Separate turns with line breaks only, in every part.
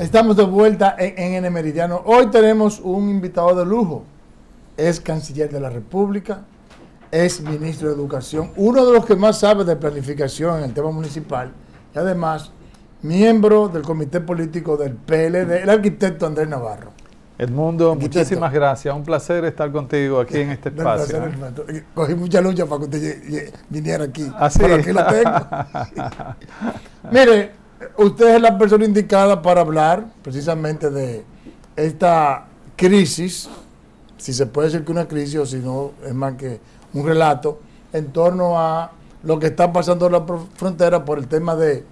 Estamos de vuelta en, N Meridiano. Hoy tenemos un invitado de lujo. Es canciller de la República, es ministro de Educación, uno de los que más sabe de planificación en el tema municipal y además miembro del comité político del PLD, el arquitecto Andrés Navarro.
Edmundo, muchísimas gracias. Un placer estar contigo aquí en este espacio. Un placer,
¿eh? Cogí mucha lucha para que usted viniera aquí. Así. Ah, Pero aquí lo tengo. Mire, usted es la persona indicada para hablar precisamente de esta crisis, si se puede decir que una crisis o si no es más que un relato, en torno a lo que está pasando en la frontera por el tema de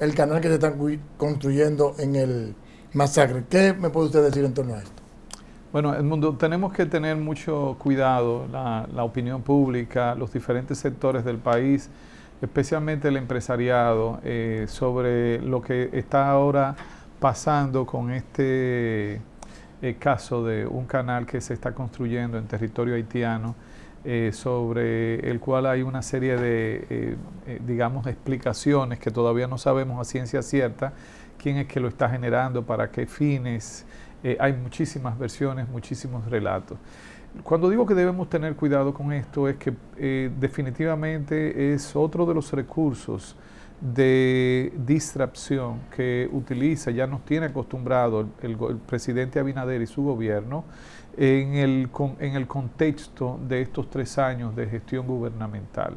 el canal que se están construyendo en el masacre. ¿Qué me puede usted decir en torno a esto?
Bueno, Edmundo, tenemos que tener mucho cuidado, la opinión pública, los diferentes sectores del país, especialmente el empresariado, eh, sobre lo que está ahora pasando con este eh, caso de un canal que se está construyendo en territorio haitiano, eh, sobre el cual hay una serie de, digamos, explicaciones que todavía no sabemos a ciencia cierta quién es que lo está generando, para qué fines. hay muchísimas versiones, muchísimos relatos. Cuando digo que debemos tener cuidado con esto es que eh, definitivamente es otro de los recursos de distracción que utiliza, ya nos tiene acostumbrado el, presidente Abinader y su gobierno en el, en el contexto de estos tres años de gestión gubernamental.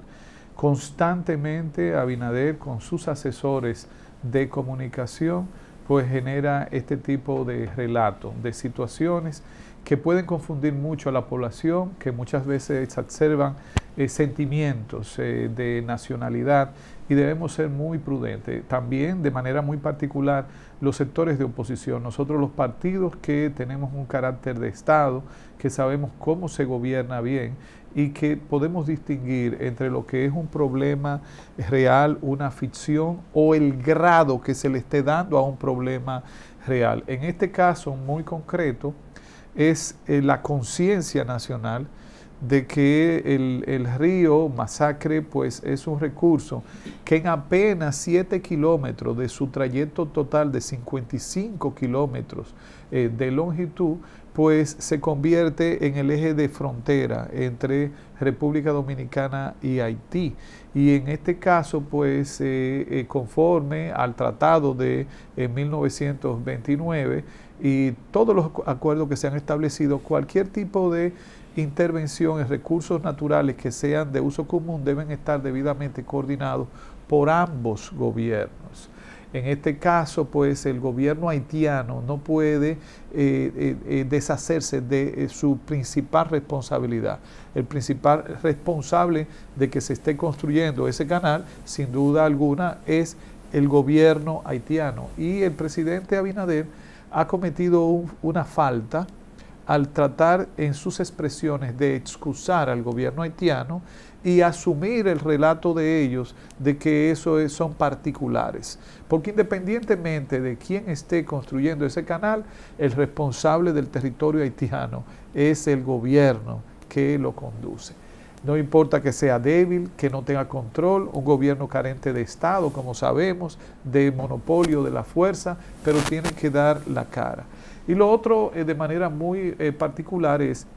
Constantemente Abinader con sus asesores de comunicación pues genera este tipo de relato, de situaciones que pueden confundir mucho a la población, que muchas veces exacerban eh, sentimientos eh, de nacionalidad y debemos ser muy prudentes. También, de manera muy particular, los sectores de oposición. Nosotros los partidos que tenemos un carácter de Estado, que sabemos cómo se gobierna bien y que podemos distinguir entre lo que es un problema real, una ficción o el grado que se le esté dando a un problema real. En este caso muy concreto, es eh, la conciencia nacional de que el, río Masacre pues es un recurso que en apenas 7 kilómetros de su trayecto total de 55 kilómetros eh, de longitud pues se convierte en el eje de frontera entre República Dominicana y Haití. Y en este caso, pues eh, eh, conforme al tratado de 1929 y todos los acuerdos que se han establecido, cualquier tipo de intervenciones, recursos naturales que sean de uso común deben estar debidamente coordinados por ambos gobiernos. En este caso, pues el gobierno haitiano no puede eh, eh, eh, deshacerse de su principal responsabilidad. El principal responsable de que se esté construyendo ese canal, sin duda alguna, es el gobierno haitiano. Y el presidente Abinader ha cometido una falta al tratar en sus expresiones de excusar al gobierno haitiano y asumir el relato de ellos de que eso son particulares. Porque independientemente de quién esté construyendo ese canal, el responsable del territorio haitiano es el gobierno que lo conduce. No importa que sea débil, que no tenga control, un gobierno carente de Estado, como sabemos, de monopolio de la fuerza, pero tiene que dar la cara. Y lo otro, eh, de manera muy eh, particular, es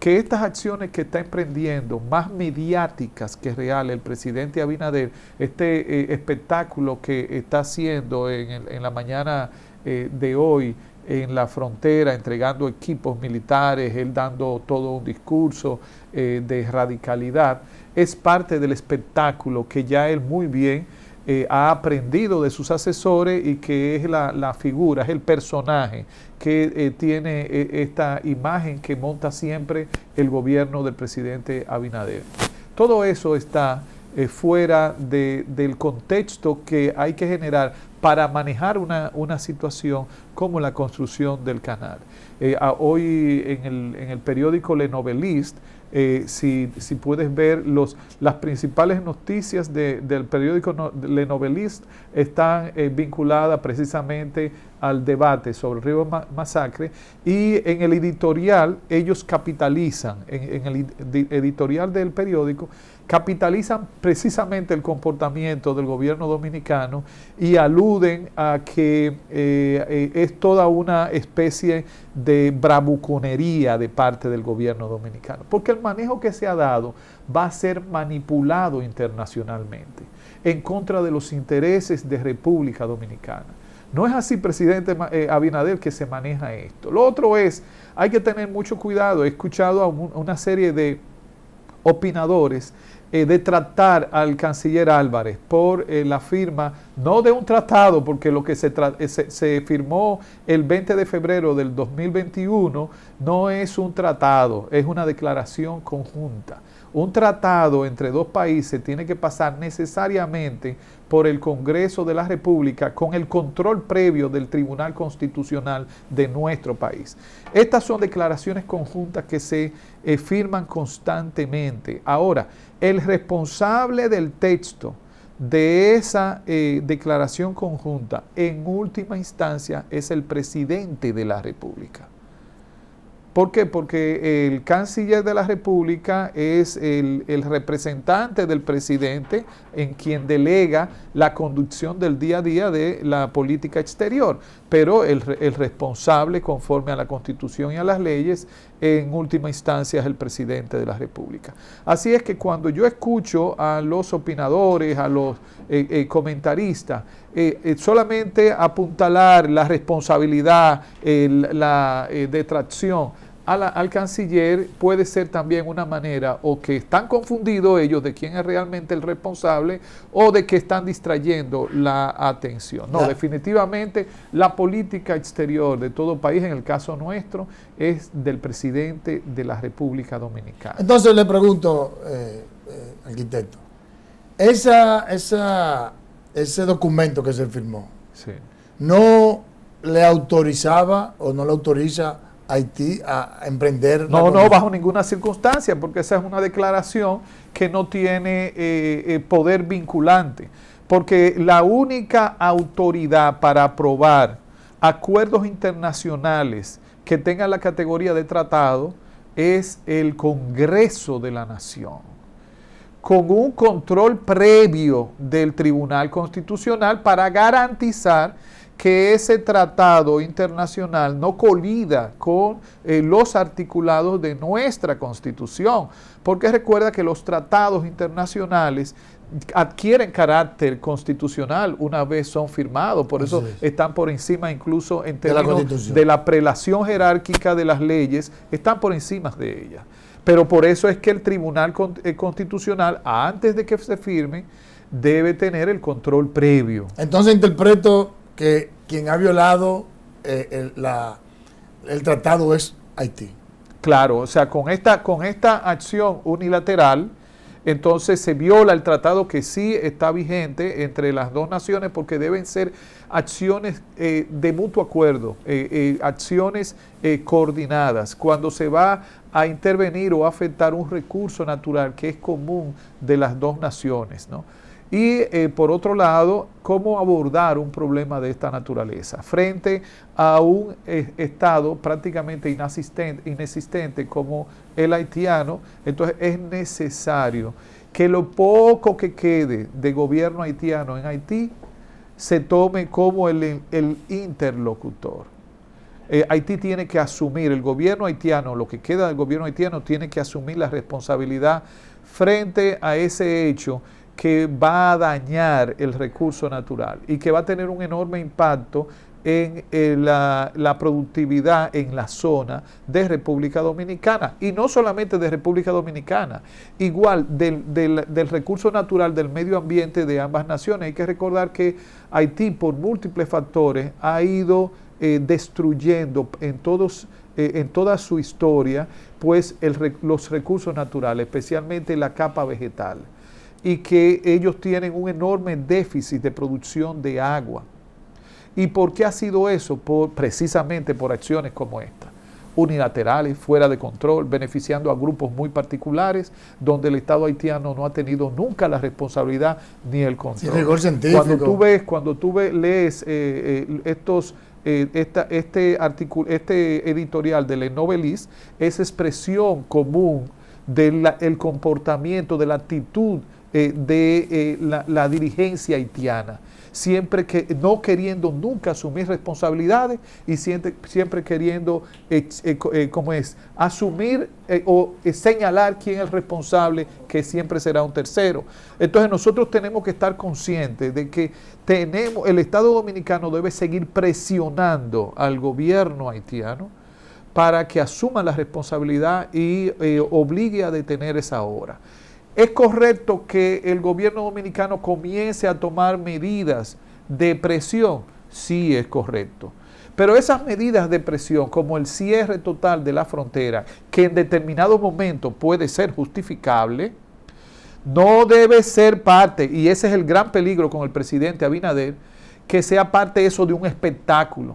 que estas acciones que está emprendiendo, más mediáticas que reales, el presidente Abinader, este eh, espectáculo que está haciendo en, la mañana eh, de hoy en la frontera, entregando equipos militares, él dando todo un discurso eh, de radicalidad, es parte del espectáculo que ya él muy bien eh, ha aprendido de sus asesores y que es la, figura, es el personaje que eh, tiene eh, esta imagen que monta siempre el gobierno del presidente Abinader. Todo eso está fuera del contexto que hay que generar para manejar una, situación como la construcción del canal. hoy en el, en el periódico Le Novelist eh, si, si, puedes ver los, las principales noticias del periódico Le Novelist están eh, vinculadas precisamente al debate sobre el río Masacre y en el editorial ellos capitalizan, en el editorial del periódico capitalizan precisamente el comportamiento del gobierno dominicano y aluden a que eh, eh, es toda una especie de bravuconería de parte del gobierno dominicano, porque el manejo que se ha dado va a ser manipulado internacionalmente en contra de los intereses de República Dominicana. No es así, presidente eh, Abinader, que se maneja esto. Lo otro es, hay que tener mucho cuidado. He escuchado a una serie de opinadores eh, de tratar al canciller Álvarez por eh, la firma, no de un tratado, porque lo que se, eh, se, se, firmó el 20 de febrero del 2021 no es un tratado, es una declaración conjunta. Un tratado entre dos países tiene que pasar necesariamente por el Congreso de la República con el control previo del Tribunal Constitucional de nuestro país. Estas son declaraciones conjuntas que se eh, firman constantemente. Ahora, el responsable del texto de esa eh, declaración conjunta, en última instancia, es el presidente de la República. ¿Por qué? Porque el canciller de la República es el, representante del presidente en quien delega la conducción del día a día de la política exterior, pero el, responsable conforme a la constitución y a las leyes en última instancia es el presidente de la República. Así es que cuando yo escucho a los opinadores, a los eh, eh, comentaristas, eh, eh, solamente apuntalar la responsabilidad, eh, la detracción al canciller puede ser también una manera o que están confundidos ellos de quién es realmente el responsable o de que están distrayendo la atención. No, definitivamente la política exterior de todo país, en el caso nuestro, es del presidente de la República Dominicana. Entonces
le pregunto, arquitecto, esa, esa ese documento que se firmó no le autorizaba o no le autoriza a Haití a emprender. No, no, bajo ninguna circunstancia, porque
esa es una declaración que no tiene eh, eh, poder vinculante, porque la única autoridad para aprobar acuerdos internacionales que tengan la categoría de tratado es el Congreso de la Nación con un control previo del Tribunal Constitucional para garantizar que ese tratado internacional no colida con eh, los articulados de nuestra Constitución, porque recuerda que los tratados internacionales adquieren carácter constitucional una vez son firmados, por eso están por encima incluso en de la, de la prelación jerárquica de las leyes, están por encima de ellas. Pero por eso es que el Tribunal eh, Constitucional, antes de que se firme, debe tener el control previo.
Entonces interpreto que quien ha violado eh, el, el tratado es Haití. Claro, o sea, con esta, con esta acción
unilateral, entonces se viola el tratado que sí está vigente entre las dos naciones porque deben ser acciones eh, de mutuo acuerdo, eh, eh, acciones coordinadas. Cuando se va a intervenir o afectar un recurso natural que es común de las dos naciones, y eh, por otro lado, cómo abordar un problema de esta naturaleza frente a un eh, Estado prácticamente inexistente como el haitiano. Entonces es necesario que lo poco que quede de gobierno haitiano en Haití se tome como el, interlocutor. Eh, Haití tiene que asumir, el gobierno haitiano, lo que queda del gobierno haitiano, tiene que asumir la responsabilidad frente a ese hecho que va a dañar el recurso natural y que va a tener un enorme impacto en eh, la, productividad en la zona de República Dominicana. Y no solamente de República Dominicana, igual del, del, del, recurso natural del medio ambiente de ambas naciones. Hay que recordar que Haití, por múltiples factores, ha ido eh, destruyendo en todos eh, en toda su historia, pues los recursos naturales, especialmente la capa vegetal y que ellos tienen un enorme déficit de producción de agua. ¿Y por qué ha sido eso? Por, precisamente por acciones como esta, unilaterales, fuera de control, beneficiando a grupos muy particulares, donde el Estado haitiano no ha tenido nunca la responsabilidad ni el control. cuando tú ves, cuando tú ves, lees eh, eh, estos... Eh, esta, este, este editorial de Le es expresión común del comportamiento, de la actitud eh, de eh, la, dirigencia haitiana, siempre que no queriendo nunca asumir responsabilidades y siempre, queriendo, eh, como es, asumir o señalar quién es responsable, que siempre será un tercero. Entonces nosotros tenemos que estar conscientes de que tenemos, el Estado Dominicano debe seguir presionando al gobierno haitiano para que asuma la responsabilidad y obligue a detener esa obra. ¿Es correcto que el gobierno dominicano comience a tomar medidas de presión? Sí, es correcto. Pero esas medidas de presión, como el cierre total de la frontera, que en determinado momento puede ser justificable, no debe ser parte, y ese es el gran peligro con el presidente Abinader, que sea parte eso de un espectáculo,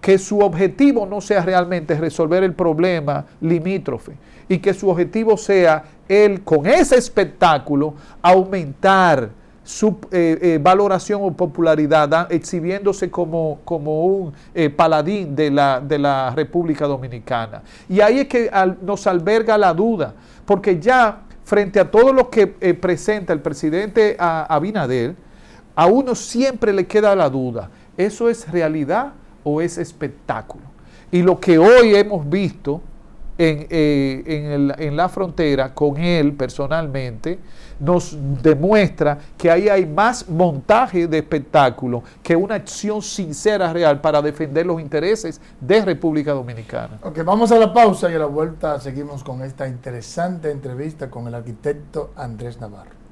que su objetivo no sea realmente resolver el problema limítrofe y que su objetivo sea él con ese espectáculo aumentar su eh, eh, valoración o popularidad, ¿ah? exhibiéndose como, como un eh, paladín de la, República Dominicana. Y ahí es que nos alberga la duda, porque ya frente a todo lo que presenta el presidente ah, Abinader, a uno siempre le queda la duda, ¿eso es realidad o es espectáculo? Y lo que hoy hemos visto eh, en, la frontera con él personalmente nos demuestra que ahí hay más montaje de espectáculo que una acción sincera real para defender los intereses de República Dominicana.
Ok, vamos a la pausa y a la vuelta seguimos con esta interesante entrevista con el arquitecto Andrés Navarro.